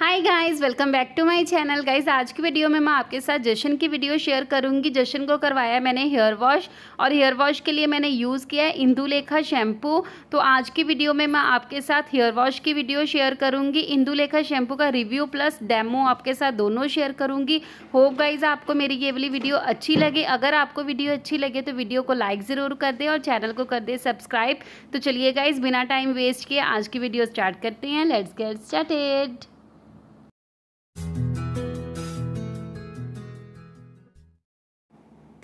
hi guys welcome back to my channel guys आज की video में मैं आपके साथ जशन की वीडियो शेयर करूंगी जशन को करवाया मैंने हेयर वॉश और हेयर वॉश के लिए मैंने यूज़ किया है इंदुलेखा शैम्पू तो आज की वीडियो में मैं आपके साथ हेयर वॉश की वीडियो शेयर करूंगी इंदुलेखा शैम्पू का रिव्यू प्लस डेमो आपके साथ दोनों शेयर करूँगी होप गाइज़ आपको मेरी ये वाली वीडियो अच्छी लगे अगर आपको वीडियो अच्छी लगे तो वीडियो को लाइक ज़रूर कर दें और चैनल को कर दें सब्सक्राइब तो चलिए गाइज़ बिना टाइम वेस्ट किए आज की वीडियो स्टार्ट करते हैं लेट्स गेट स्टार्टेड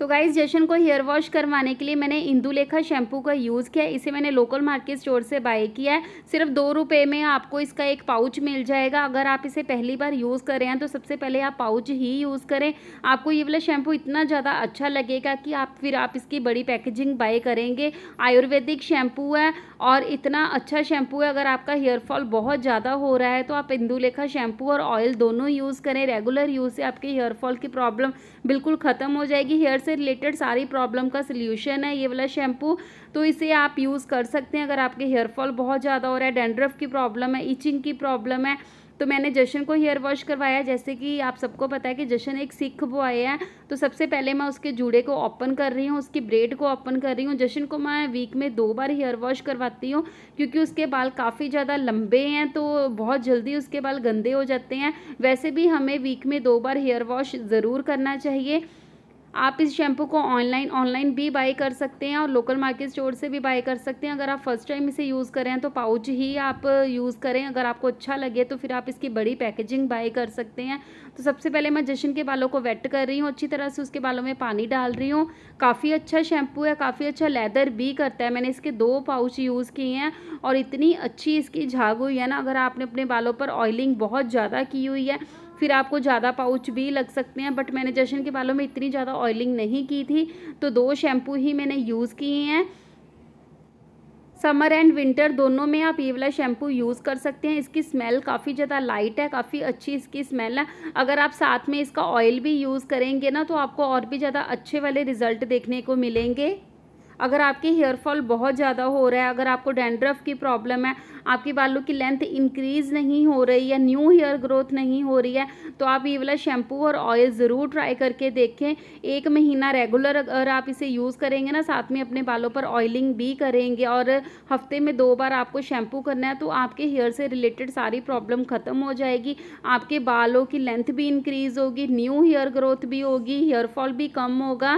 तो गाइस जशन को हेयर वॉश करवाने के लिए मैंने इंदुलेखा शैम्पू का यूज़ किया इसे मैंने लोकल मार्केट स्टोर से बाय किया है सिर्फ दो रुपये में आपको इसका एक पाउच मिल जाएगा अगर आप इसे पहली बार यूज़ कर रहे हैं तो सबसे पहले आप पाउच ही यूज़ करें आपको ये वाला शैम्पू इतना ज़्यादा अच्छा लगेगा कि आप फिर आप इसकी बड़ी पैकेजिंग बाय करेंगे आयुर्वेदिक शैम्पू है और इतना अच्छा शैम्पू है अगर आपका हेयरफॉल बहुत ज़्यादा हो रहा है तो आप इंदुलेखा शैम्पू और ऑयल दोनों यूज़ करें रेगुलर यूज़ से आपके हेयरफॉल की प्रॉब्लम बिल्कुल ख़त्म हो जाएगी हेयर से रिलेटेड सारी प्रॉब्लम का सोल्यूशन है ये वाला शैम्पू तो इसे आप यूज़ कर सकते हैं अगर आपके हेयर फॉल बहुत ज़्यादा हो रहा है डेंड्रफ की प्रॉब्लम है इचिंग की प्रॉब्लम है तो मैंने जशन को हेयर वॉश करवाया जैसे कि आप सबको पता है कि जशन एक सिख बॉय है तो सबसे पहले मैं उसके जूड़े को ओपन कर रही हूँ उसकी ब्रेड को ओपन कर रही हूँ जशन को मैं वीक में दो बार हेयर वॉश करवाती हूँ क्योंकि उसके बाल काफ़ी ज़्यादा लंबे हैं तो बहुत जल्दी उसके बाल गंदे हो जाते हैं वैसे भी हमें वीक में दो बार हेयर वॉश ज़रूर करना चाहिए आप इस शैम्पू को ऑनलाइन ऑनलाइन भी बाय कर सकते हैं और लोकल मार्केट स्टोर से भी बाय कर सकते हैं अगर आप फर्स्ट टाइम इसे यूज़ करें तो पाउच ही आप यूज़ करें अगर आपको अच्छा लगे तो फिर आप इसकी बड़ी पैकेजिंग बाय कर सकते हैं तो सबसे पहले मैं जशन के बालों को वेट कर रही हूँ अच्छी तरह से उसके बालों में पानी डाल रही हूँ काफ़ी अच्छा शैम्पू है काफ़ी अच्छा लेदर भी करता है मैंने इसके दो पाउच यूज़ किए हैं और इतनी अच्छी इसकी झाग हुई है ना अगर आपने अपने बालों पर ऑयलिंग बहुत ज़्यादा की हुई है फिर आपको ज़्यादा पाउच भी लग सकते हैं बट मैंने जशन के बालों में इतनी ज़्यादा ऑयलिंग नहीं की थी तो दो शैम्पू ही मैंने यूज़ किए हैं समर एंड विंटर दोनों में आप ये वाला शैम्पू यूज़ कर सकते हैं इसकी स्मेल काफ़ी ज़्यादा लाइट है काफ़ी अच्छी इसकी स्मेल है अगर आप साथ में इसका ऑयल भी यूज़ करेंगे ना तो आपको और भी ज़्यादा अच्छे वाले रिज़ल्ट देखने को मिलेंगे अगर हेयर हेयरफॉल बहुत ज़्यादा हो रहा है अगर आपको डैंड्रफ की प्रॉब्लम है आपके बालों की लेंथ इंक्रीज़ नहीं हो रही है न्यू हेयर ग्रोथ नहीं हो रही है तो आप ये वाला शैम्पू और ऑयल ज़रूर ट्राई करके देखें एक महीना रेगुलर अगर आप इसे यूज़ करेंगे ना साथ में अपने बालों पर ऑयलिंग भी करेंगे और हफ्ते में दो बार आपको शैम्पू करना है तो आपके हेयर से रिलेटेड सारी प्रॉब्लम ख़त्म हो जाएगी आपके बालों की लेंथ भी इंक्रीज़ होगी न्यू हेयर ग्रोथ भी होगी हेयरफॉल भी कम होगा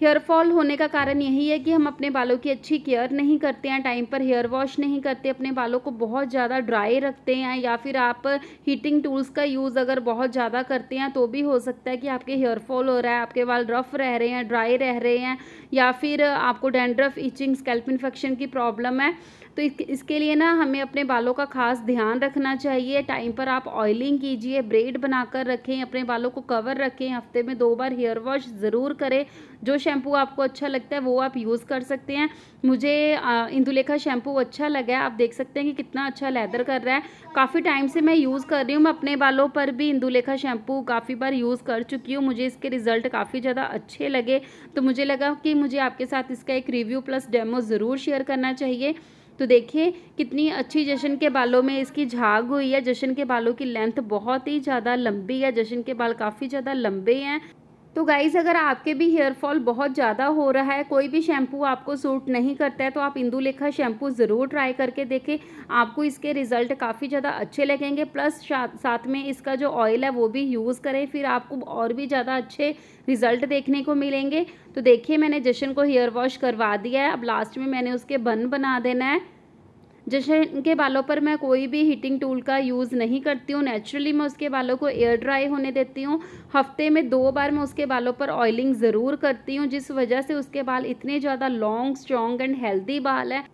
हेयर फॉल होने का कारण यही है कि हम अपने बालों की अच्छी केयर नहीं करते हैं टाइम पर हेयर वॉश नहीं करते अपने बालों को बहुत ज़्यादा ड्राई रखते हैं या फिर आप हीटिंग टूल्स का यूज़ अगर बहुत ज़्यादा करते हैं तो भी हो सकता है कि आपके हेयर फॉल हो रहा है आपके बाल रफ रह रहे हैं ड्राई रह रहे हैं या फिर आपको डेंड्रफ इचिंग स्कैल्प इन्फेक्शन की प्रॉब्लम है तो इसके लिए ना हमें अपने बालों का खास ध्यान रखना चाहिए टाइम पर आप ऑयलिंग कीजिए ब्रेड बनाकर रखें अपने बालों को कवर रखें हफ्ते में दो बार हेयर वॉश ज़रूर करें जो शैम्पू आपको अच्छा लगता है वो आप यूज़ कर सकते हैं मुझे इंदुलेखा शैम्पू अच्छा लगा है आप देख सकते हैं कि कितना अच्छा लेदर कर रहा है काफ़ी टाइम से मैं यूज़ कर रही हूँ मैं अपने बालों पर भी इंदुलेखा शैम्पू काफ़ी बार यूज़ कर चुकी हूँ मुझे इसके रिज़ल्ट काफ़ी ज़्यादा अच्छे लगे तो मुझे लगा कि मुझे आपके साथ इसका एक रिव्यू प्लस डेमो ज़रूर शेयर करना चाहिए तो देखिए कितनी अच्छी जशन के बालों में इसकी झाग हुई है जशन के बालों की लेंथ बहुत ही ज़्यादा लंबी है जशन के बाल काफ़ी ज़्यादा लंबे हैं तो गाइज़ अगर आपके भी हेयर फॉल बहुत ज़्यादा हो रहा है कोई भी शैम्पू आपको सूट नहीं करता है तो आप इंदुलेखा शैम्पू ज़रूर ट्राई करके देखें आपको इसके रिज़ल्ट काफ़ी ज़्यादा अच्छे लगेंगे प्लस साथ में इसका जो ऑयल है वो भी यूज़ करें फिर आपको और भी ज़्यादा अच्छे रिज़ल्ट देखने को मिलेंगे तो देखिए मैंने जशन को हेयर वॉश करवा दिया है अब लास्ट में मैंने उसके बन बना देना है जैसे इनके बालों पर मैं कोई भी हीटिंग टूल का यूज़ नहीं करती हूँ नेचुरली मैं उसके बालों को एयर ड्राई होने देती हूँ हफ्ते में दो बार मैं उसके बालों पर ऑयलिंग ज़रूर करती हूँ जिस वजह से उसके बाल इतने ज़्यादा लॉन्ग स्ट्रॉन्ग एंड हेल्दी बाल है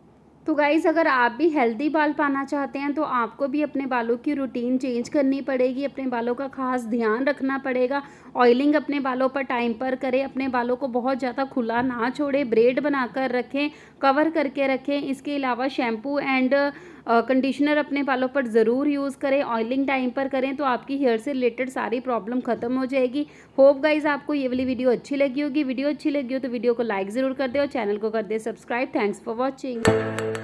तो गाइज़ अगर आप भी हेल्दी बाल पाना चाहते हैं तो आपको भी अपने बालों की रूटीन चेंज करनी पड़ेगी अपने बालों का खास ध्यान रखना पड़ेगा ऑयलिंग अपने बालों पर टाइम पर करें अपने बालों को बहुत ज़्यादा खुला ना छोड़े ब्रेड बनाकर रखें कवर करके रखें इसके अलावा शैम्पू एंड कंडीशनर अपने बालों पर ज़रूर यूज़ करें ऑयलिंग टाइम पर करें तो आपकी हेयर से रिलेटेड सारी प्रॉब्लम खत्म हो जाएगी होप गाइज आपको ये वाली वीडियो अच्छी लगी होगी वीडियो अच्छी लगी हो तो वीडियो को लाइक ज़रूर कर दे और चैनल को कर दे सब्सक्राइब थैंक्स फॉर वॉचिंग